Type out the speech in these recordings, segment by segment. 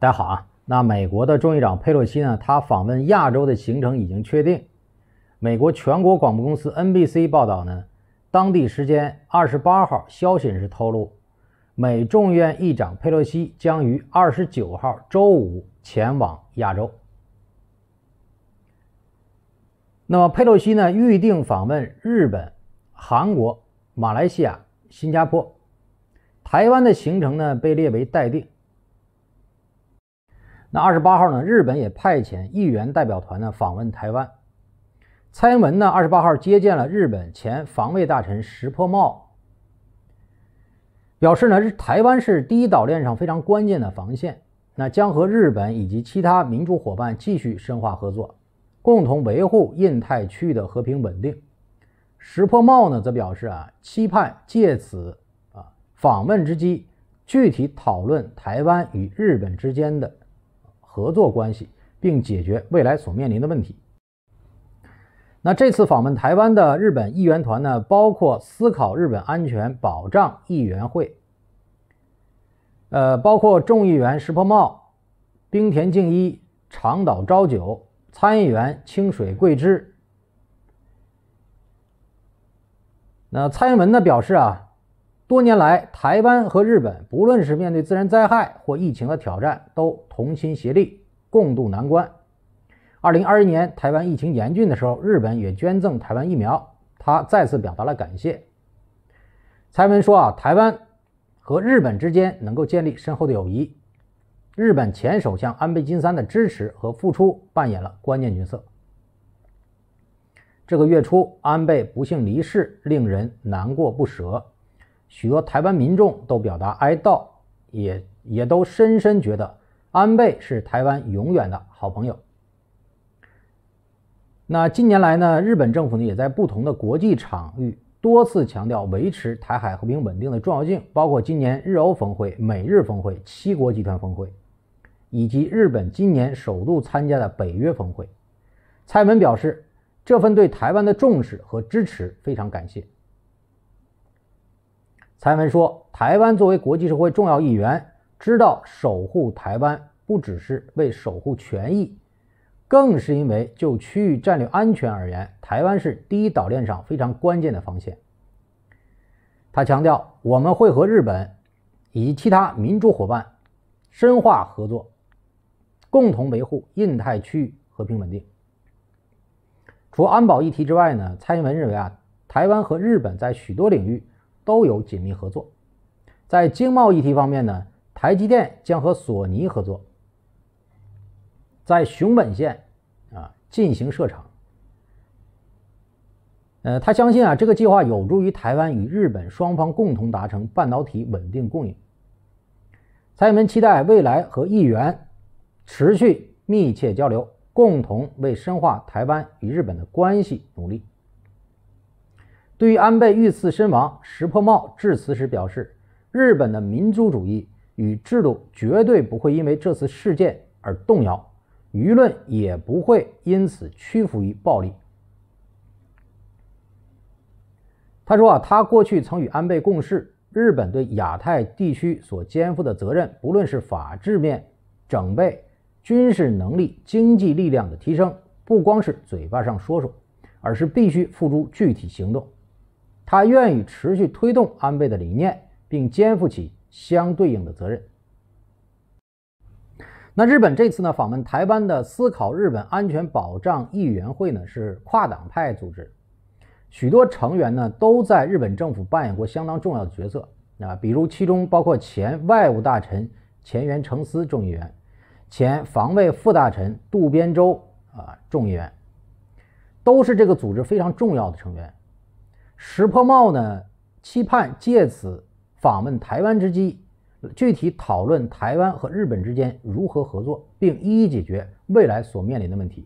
大家好啊，那美国的众议长佩洛西呢，他访问亚洲的行程已经确定。美国全国广播公司 NBC 报道呢，当地时间二十八号，消息人士透露，美众院议长佩洛西将于二十九号周五前往亚洲。那么佩洛西呢，预定访问日本、韩国、马来西亚、新加坡、台湾的行程呢，被列为待定。那二十八号呢？日本也派遣议员代表团呢访问台湾。蔡英文呢二十八号接见了日本前防卫大臣石破茂，表示呢台湾是第一岛链上非常关键的防线。那将和日本以及其他民主伙伴继续深化合作，共同维护印太区域的和平稳定。石破茂呢则表示啊，期盼借此啊访问之机，具体讨论台湾与日本之间的。合作关系，并解决未来所面临的问题。那这次访问台湾的日本议员团呢，包括思考日本安全保障议员会，呃，包括众议员石破茂、冰田敬一、长岛昭久、参议员清水贵之。那蔡英文呢表示啊。多年来，台湾和日本不论是面对自然灾害或疫情的挑战，都同心协力，共度难关。二零二一年台湾疫情严峻的时候，日本也捐赠台湾疫苗，他再次表达了感谢。蔡文说啊，台湾和日本之间能够建立深厚的友谊，日本前首相安倍晋三的支持和付出扮演了关键角色。这个月初，安倍不幸离世，令人难过不舍。许多台湾民众都表达哀悼，也也都深深觉得安倍是台湾永远的好朋友。那近年来呢，日本政府呢也在不同的国际场域多次强调维持台海和平稳定的重要性，包括今年日欧峰会、美日峰会、七国集团峰会，以及日本今年首度参加的北约峰会。蔡文表示，这份对台湾的重视和支持，非常感谢。蔡英文说：“台湾作为国际社会重要一员，知道守护台湾不只是为守护权益，更是因为就区域战略安全而言，台湾是第一岛链上非常关键的防线。”他强调：“我们会和日本以及其他民主伙伴深化合作，共同维护印太区域和平稳定。”除安保议题之外呢？蔡英文认为啊，台湾和日本在许多领域。都有紧密合作，在经贸议题方面呢，台积电将和索尼合作，在熊本县啊进行设厂。呃，他相信啊，这个计划有助于台湾与日本双方共同达成半导体稳定供应。蔡英文期待未来和议员持续密切交流，共同为深化台湾与日本的关系努力。对于安倍遇刺身亡，石破茂致辞时表示：“日本的民主主义与制度绝对不会因为这次事件而动摇，舆论也不会因此屈服于暴力。”他说：“啊，他过去曾与安倍共事，日本对亚太地区所肩负的责任，不论是法治面、整备、军事能力、经济力量的提升，不光是嘴巴上说说，而是必须付诸具体行动。”他愿意持续推动安倍的理念，并肩负起相对应的责任。那日本这次呢访问台湾的思考日本安全保障议员会呢是跨党派组织，许多成员呢都在日本政府扮演过相当重要的角色啊，比如其中包括前外务大臣前原诚司众议员，前防卫副大臣渡边周啊众议员，都是这个组织非常重要的成员。石破茂呢，期盼借此访问台湾之机，具体讨论台湾和日本之间如何合作，并一一解决未来所面临的问题。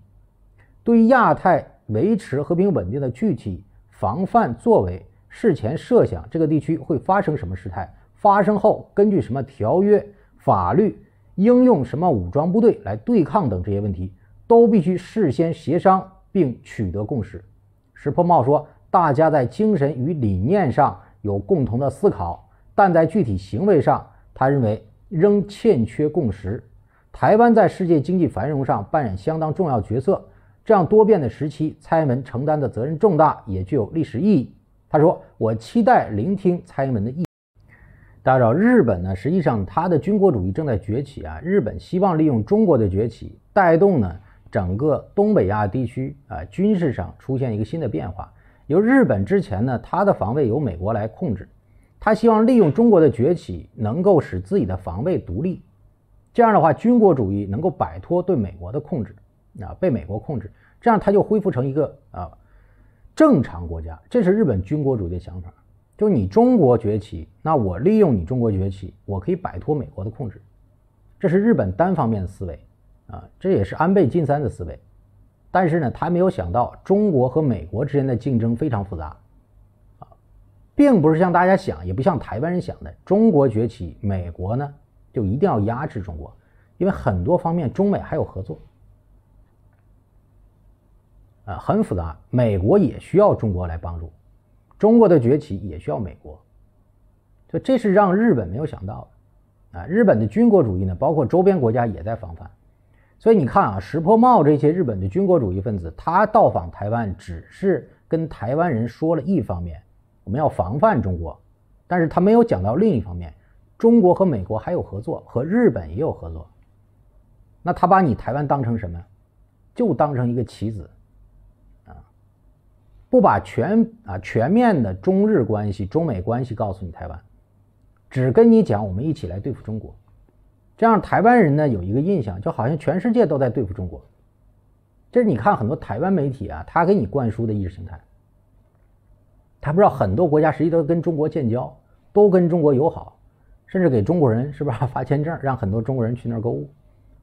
对亚太维持和平稳定的具体防范作为，事前设想这个地区会发生什么事态，发生后根据什么条约、法律应用什么武装部队来对抗等这些问题，都必须事先协商并取得共识。石破茂说。大家在精神与理念上有共同的思考，但在具体行为上，他认为仍欠缺共识。台湾在世界经济繁荣上扮演相当重要角色，这样多变的时期，蔡英文承担的责任重大，也具有历史意义。他说：“我期待聆听蔡英文的意。”大家知道，日本呢，实际上它的军国主义正在崛起啊，日本希望利用中国的崛起，带动呢整个东北亚地区啊军事上出现一个新的变化。就日本之前呢，他的防卫由美国来控制，他希望利用中国的崛起能够使自己的防卫独立，这样的话军国主义能够摆脱对美国的控制，啊，被美国控制，这样他就恢复成一个啊正常国家，这是日本军国主义的想法。就你中国崛起，那我利用你中国崛起，我可以摆脱美国的控制，这是日本单方面的思维，啊，这也是安倍晋三的思维。但是呢，他没有想到中国和美国之间的竞争非常复杂，啊，并不是像大家想，也不像台湾人想的，中国崛起，美国呢就一定要压制中国，因为很多方面中美还有合作，啊，很复杂，美国也需要中国来帮助，中国的崛起也需要美国，所以这是让日本没有想到的，啊，日本的军国主义呢，包括周边国家也在防范。所以你看啊，石破茂这些日本的军国主义分子，他到访台湾只是跟台湾人说了一方面，我们要防范中国，但是他没有讲到另一方面，中国和美国还有合作，和日本也有合作，那他把你台湾当成什么？就当成一个棋子，啊，不把全啊全面的中日关系、中美关系告诉你台湾，只跟你讲我们一起来对付中国。这样，台湾人呢有一个印象，就好像全世界都在对付中国。这是你看很多台湾媒体啊，他给你灌输的意识形态。他不知道很多国家实际都跟中国建交，都跟中国友好，甚至给中国人是不是发签证，让很多中国人去那儿购物，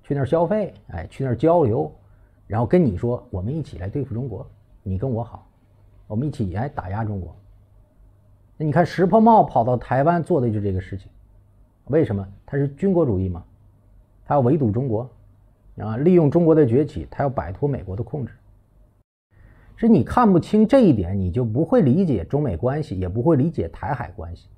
去那儿消费，哎，去那儿交流，然后跟你说我们一起来对付中国，你跟我好，我们一起来打压中国。那你看石破茂跑到台湾做的就这个事情。为什么他是军国主义吗？他要围堵中国，啊，利用中国的崛起，他要摆脱美国的控制。是，你看不清这一点，你就不会理解中美关系，也不会理解台海关系。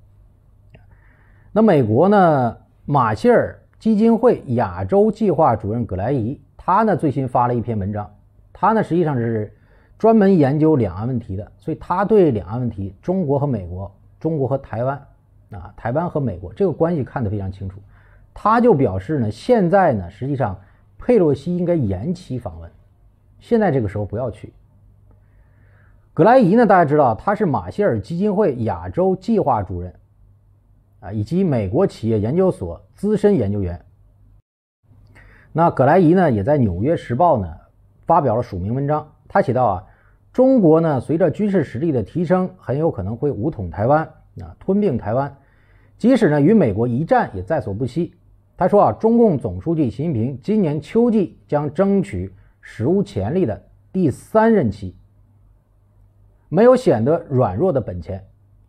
那美国呢？马歇尔基金会亚洲计划主任葛莱怡，他呢最新发了一篇文章，他呢实际上是专门研究两岸问题的，所以他对两岸问题，中国和美国，中国和台湾。啊，台湾和美国这个关系看得非常清楚，他就表示呢，现在呢，实际上佩洛西应该延期访问，现在这个时候不要去。格莱伊呢，大家知道他是马歇尔基金会亚洲计划主任，啊，以及美国企业研究所资深研究员。那葛莱伊呢，也在《纽约时报》呢发表了署名文章，他写道啊，中国呢，随着军事实力的提升，很有可能会武统台湾，啊，吞并台湾。即使呢与美国一战也在所不惜。他说啊，中共总书记习近平今年秋季将争取史无前例的第三任期，没有显得软弱的本钱。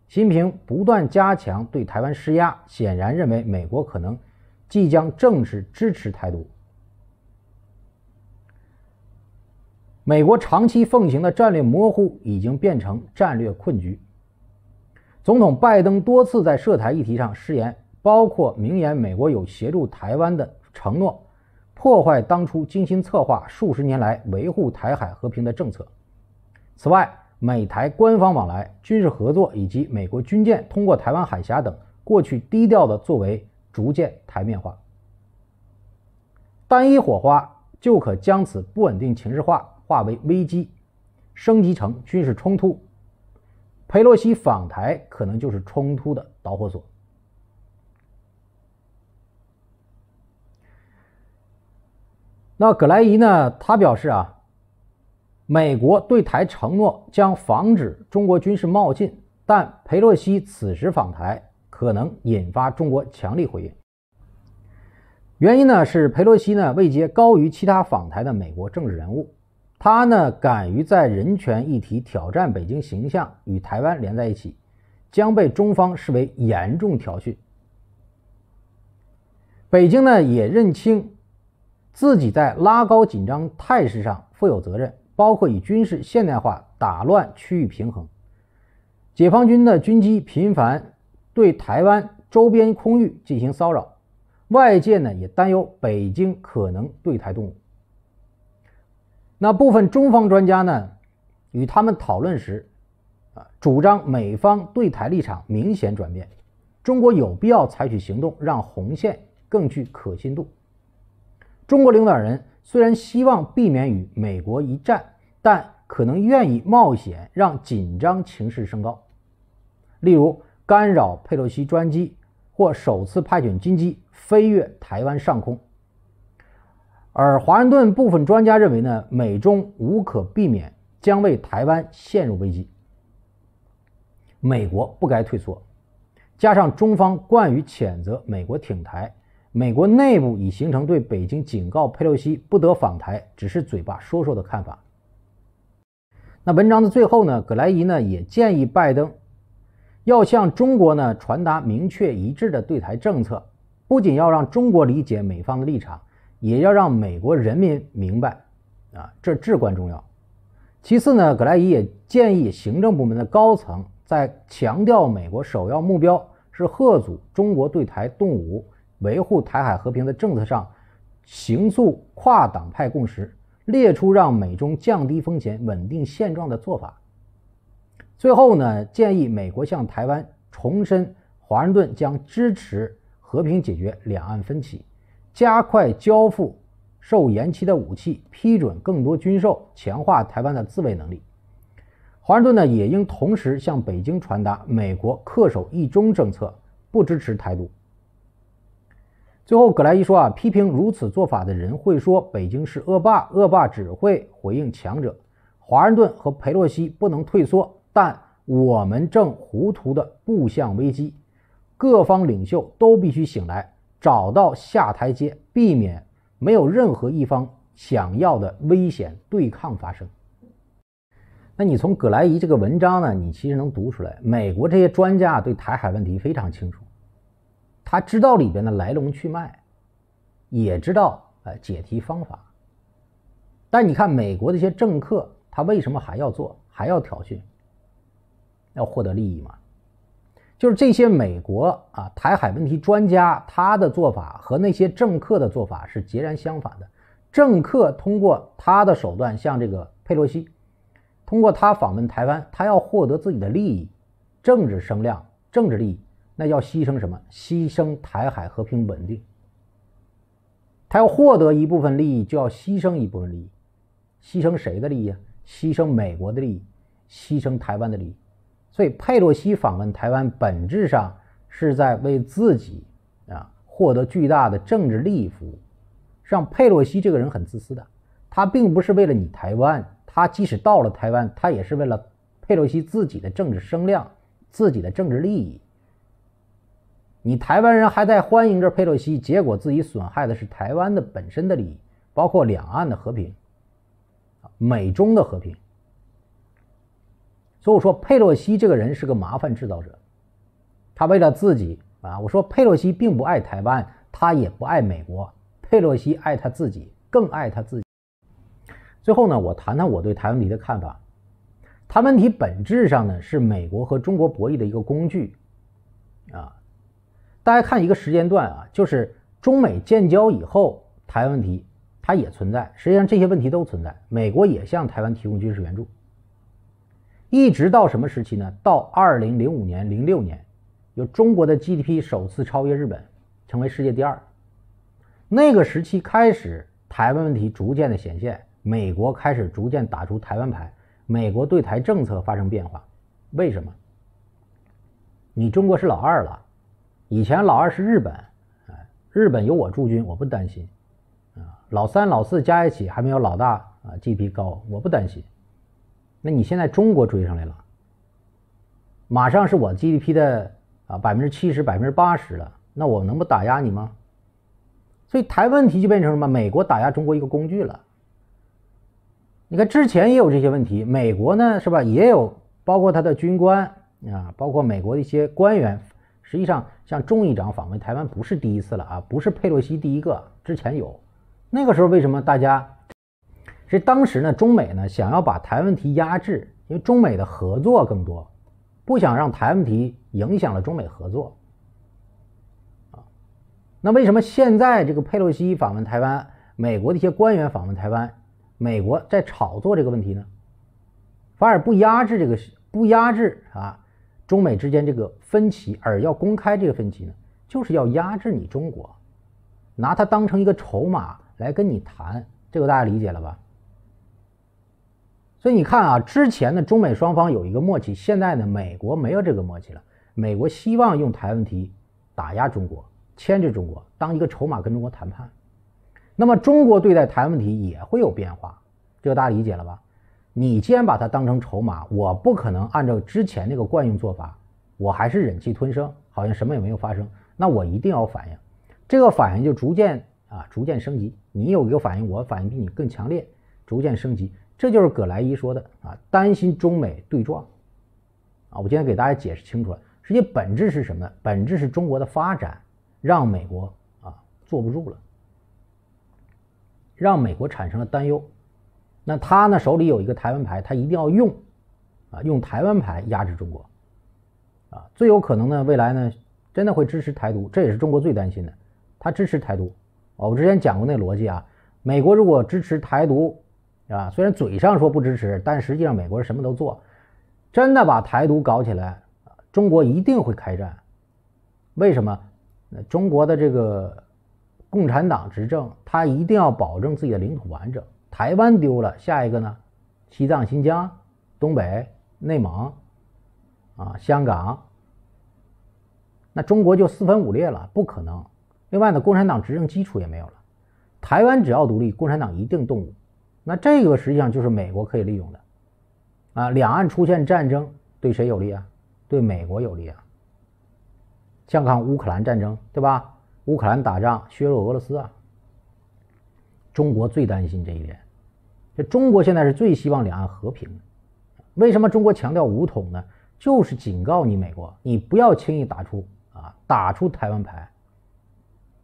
习近平不断加强对台湾施压，显然认为美国可能即将正式支持台独。美国长期奉行的战略模糊已经变成战略困局。总统拜登多次在涉台议题上失言，包括明言美国有协助台湾的承诺，破坏当初精心策划数十年来维护台海和平的政策。此外，美台官方往来、军事合作以及美国军舰通过台湾海峡等过去低调的作为，逐渐台面化。单一火花就可将此不稳定情势化为危机，升级成军事冲突。佩洛西访台可能就是冲突的导火索。那葛莱伊呢？他表示啊，美国对台承诺将防止中国军事冒进，但佩洛西此时访台可能引发中国强力回应。原因呢是佩洛西呢未接高于其他访台的美国政治人物。他呢，敢于在人权议题挑战北京形象，与台湾连在一起，将被中方视为严重挑衅。北京呢，也认清自己在拉高紧张态势上负有责任，包括以军事现代化打乱区域平衡。解放军的军机频繁对台湾周边空域进行骚扰，外界呢也担忧北京可能对台动武。那部分中方专家呢？与他们讨论时，啊，主张美方对台立场明显转变，中国有必要采取行动，让红线更具可信度。中国领导人虽然希望避免与美国一战，但可能愿意冒险让紧张情势升高，例如干扰佩洛西专机或首次派遣军机飞越台湾上空。而华盛顿部分专家认为呢，美中无可避免将为台湾陷入危机。美国不该退缩，加上中方惯于谴责美国挺台，美国内部已形成对北京警告佩洛西不得访台只是嘴巴说说的看法。那文章的最后呢，葛莱伊呢也建议拜登要向中国呢传达明确一致的对台政策，不仅要让中国理解美方的立场。也要让美国人民明白，啊，这至关重要。其次呢，葛莱伊也建议行政部门的高层在强调美国首要目标是遏阻中国对台动武、维护台海和平的政策上，行速跨党派共识，列出让美中降低风险、稳定现状的做法。最后呢，建议美国向台湾重申华盛顿将支持和平解决两岸分歧。加快交付受延期的武器，批准更多军售，强化台湾的自卫能力。华盛顿呢也应同时向北京传达，美国恪守一中政策，不支持台独。最后，葛莱伊说啊，批评如此做法的人会说，北京是恶霸，恶霸只会回应强者。华盛顿和佩洛西不能退缩，但我们正糊涂的步向危机，各方领袖都必须醒来。找到下台阶，避免没有任何一方想要的危险对抗发生。那你从葛莱仪这个文章呢，你其实能读出来，美国这些专家对台海问题非常清楚，他知道里边的来龙去脉，也知道呃解题方法。但你看美国的一些政客，他为什么还要做，还要挑衅，要获得利益嘛？就是这些美国啊，台海问题专家，他的做法和那些政客的做法是截然相反的。政客通过他的手段向这个佩洛西，通过他访问台湾，他要获得自己的利益、政治声量、政治利益，那要牺牲什么？牺牲台海和平稳定。他要获得一部分利益，就要牺牲一部分利益，牺牲谁的利益啊？牺牲美国的利益，牺牲台湾的利益。所以佩洛西访问台湾，本质上是在为自己啊获得巨大的政治利益服务。让佩洛西这个人很自私的，他并不是为了你台湾，他即使到了台湾，他也是为了佩洛西自己的政治声量、自己的政治利益。你台湾人还在欢迎着佩洛西，结果自己损害的是台湾的本身的利益，包括两岸的和平、美中的和平。所以我说，佩洛西这个人是个麻烦制造者。他为了自己啊，我说佩洛西并不爱台湾，他也不爱美国。佩洛西爱他自己，更爱他自己。最后呢，我谈谈我对台湾问题的看法。台湾问题本质上呢，是美国和中国博弈的一个工具。啊，大家看一个时间段啊，就是中美建交以后，台湾问题它也存在。实际上这些问题都存在，美国也向台湾提供军事援助。一直到什么时期呢？到二零零五年、零六年，有中国的 GDP 首次超越日本，成为世界第二。那个时期开始，台湾问题逐渐的显现，美国开始逐渐打出台湾牌，美国对台政策发生变化。为什么？你中国是老二了，以前老二是日本，日本有我驻军，我不担心，啊，老三、老四加一起还没有老大啊 GDP 高，我不担心。那你现在中国追上来了，马上是我 GDP 的啊百分之七十、百分之八十了，那我能不打压你吗？所以台问题就变成什么？美国打压中国一个工具了。你看之前也有这些问题，美国呢是吧？也有包括他的军官啊，包括美国的一些官员，实际上像众议长访问台湾不是第一次了啊，不是佩洛西第一个，之前有，那个时候为什么大家？这当时呢，中美呢想要把台湾问题压制，因为中美的合作更多，不想让台湾问题影响了中美合作。啊，那为什么现在这个佩洛西访问台湾，美国的一些官员访问台湾，美国在炒作这个问题呢？反而不压制这个，不压制啊中美之间这个分歧，而要公开这个分歧呢？就是要压制你中国，拿它当成一个筹码来跟你谈，这个大家理解了吧？所以你看啊，之前的中美双方有一个默契，现在呢，美国没有这个默契了。美国希望用台问题打压中国，牵制中国，当一个筹码跟中国谈判。那么中国对待台问题也会有变化，这个大家理解了吧？你既然把它当成筹码，我不可能按照之前那个惯用做法，我还是忍气吞声，好像什么也没有发生。那我一定要反应，这个反应就逐渐啊，逐渐升级。你有一个反应，我反应比你更强烈，逐渐升级。这就是葛莱伊说的啊，担心中美对撞，啊，我今天给大家解释清楚了，实际本质是什么？本质是中国的发展让美国啊坐不住了，让美国产生了担忧。那他呢手里有一个台湾牌，他一定要用，啊，用台湾牌压制中国，啊，最有可能呢未来呢真的会支持台独，这也是中国最担心的。他支持台独，我我之前讲过那逻辑啊，美国如果支持台独。啊，虽然嘴上说不支持，但实际上美国人什么都做，真的把台独搞起来中国一定会开战。为什么？中国的这个共产党执政，他一定要保证自己的领土完整。台湾丢了，下一个呢？西藏、新疆、东北、内蒙啊，香港，那中国就四分五裂了，不可能。另外呢，共产党执政基础也没有了。台湾只要独立，共产党一定动武。那这个实际上就是美国可以利用的，啊，两岸出现战争对谁有利啊？对美国有利啊。像看乌克兰战争对吧？乌克兰打仗削弱俄罗斯啊。中国最担心这一点，这中国现在是最希望两岸和平的。为什么中国强调“武统”呢？就是警告你美国，你不要轻易打出啊，打出台湾牌。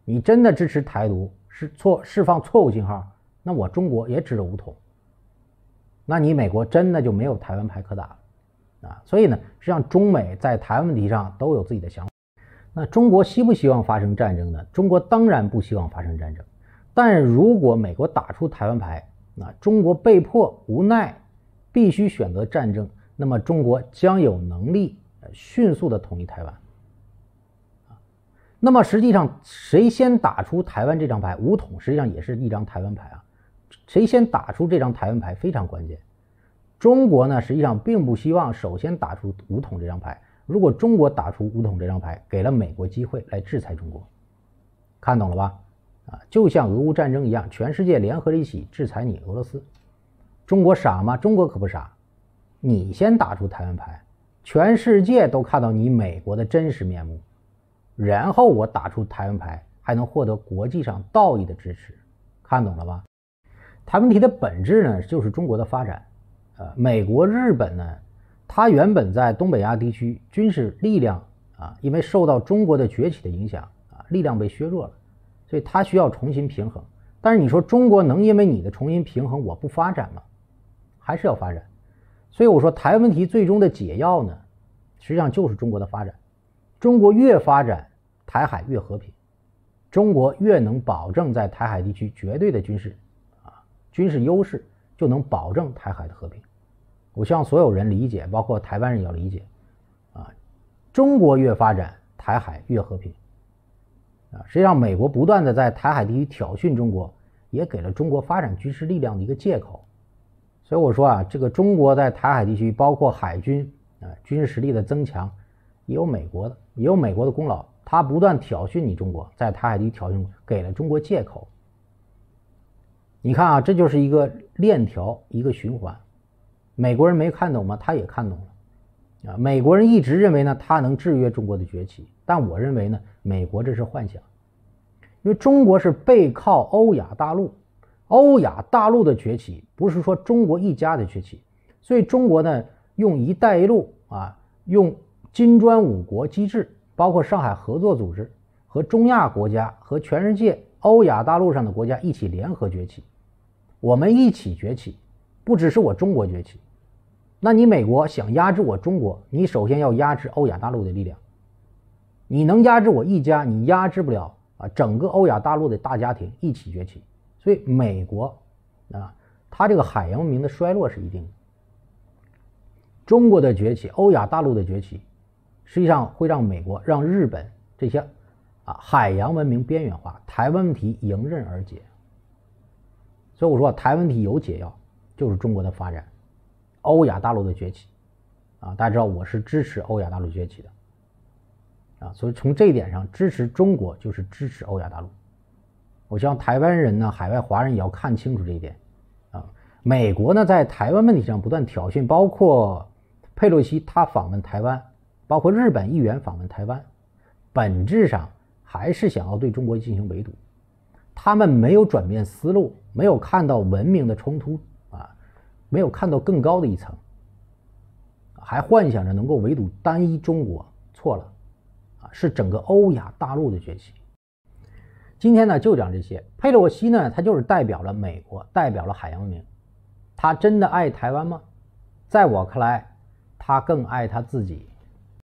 你真的支持台独是错，释放错误信号。那我中国也只有五统。那你美国真的就没有台湾牌可打了，啊？所以呢，实际上中美在台湾问题上都有自己的想法。那中国希不希望发生战争呢？中国当然不希望发生战争。但如果美国打出台湾牌，那中国被迫无奈，必须选择战争，那么中国将有能力迅速的统一台湾。那么实际上谁先打出台湾这张牌，五统实际上也是一张台湾牌啊。谁先打出这张台湾牌非常关键。中国呢，实际上并不希望首先打出武统这张牌。如果中国打出武统这张牌，给了美国机会来制裁中国，看懂了吧？啊，就像俄乌战争一样，全世界联合一起制裁你俄罗斯。中国傻吗？中国可不傻。你先打出台湾牌，全世界都看到你美国的真实面目，然后我打出台湾牌，还能获得国际上道义的支持，看懂了吧？台湾问题的本质呢，就是中国的发展。啊，美国、日本呢，它原本在东北亚地区军事力量啊，因为受到中国的崛起的影响啊，力量被削弱了，所以它需要重新平衡。但是你说中国能因为你的重新平衡我不发展吗？还是要发展。所以我说台湾问题最终的解药呢，实际上就是中国的发展。中国越发展，台海越和平，中国越能保证在台海地区绝对的军事。军事优势就能保证台海的和平。我希望所有人理解，包括台湾人要理解。啊，中国越发展，台海越和平。啊，实际上，美国不断的在台海地区挑衅中国，也给了中国发展军事力量的一个借口。所以我说啊，这个中国在台海地区，包括海军啊军事实力的增强，也有美国的，也有美国的功劳。他不断挑衅你中国，在台海地区挑衅，给了中国借口。你看啊，这就是一个链条，一个循环。美国人没看懂吗？他也看懂了啊！美国人一直认为呢，他能制约中国的崛起。但我认为呢，美国这是幻想，因为中国是背靠欧亚大陆，欧亚大陆的崛起不是说中国一家的崛起，所以中国呢，用“一带一路”啊，用金砖五国机制，包括上海合作组织和中亚国家和全世界欧亚大陆上的国家一起联合崛起。我们一起崛起，不只是我中国崛起。那你美国想压制我中国，你首先要压制欧亚大陆的力量。你能压制我一家，你压制不了啊！整个欧亚大陆的大家庭一起崛起，所以美国啊，它这个海洋文明的衰落是一定的。中国的崛起，欧亚大陆的崛起，实际上会让美国、让日本这些啊海洋文明边缘化，台湾问题迎刃而解。所以我说，台湾问题有解药，就是中国的发展，欧亚大陆的崛起，啊，大家知道我是支持欧亚大陆崛起的，啊，所以从这一点上支持中国就是支持欧亚大陆。我希望台湾人呢，海外华人也要看清楚这一点，啊，美国呢在台湾问题上不断挑衅，包括佩洛西他访问台湾，包括日本议员访问台湾，本质上还是想要对中国进行围堵。他们没有转变思路，没有看到文明的冲突啊，没有看到更高的一层，还幻想着能够围堵单一中国，错了，啊，是整个欧亚大陆的崛起。今天呢，就讲这些。佩洛西呢，他就是代表了美国，代表了海洋文明。他真的爱台湾吗？在我看来，他更爱他自己。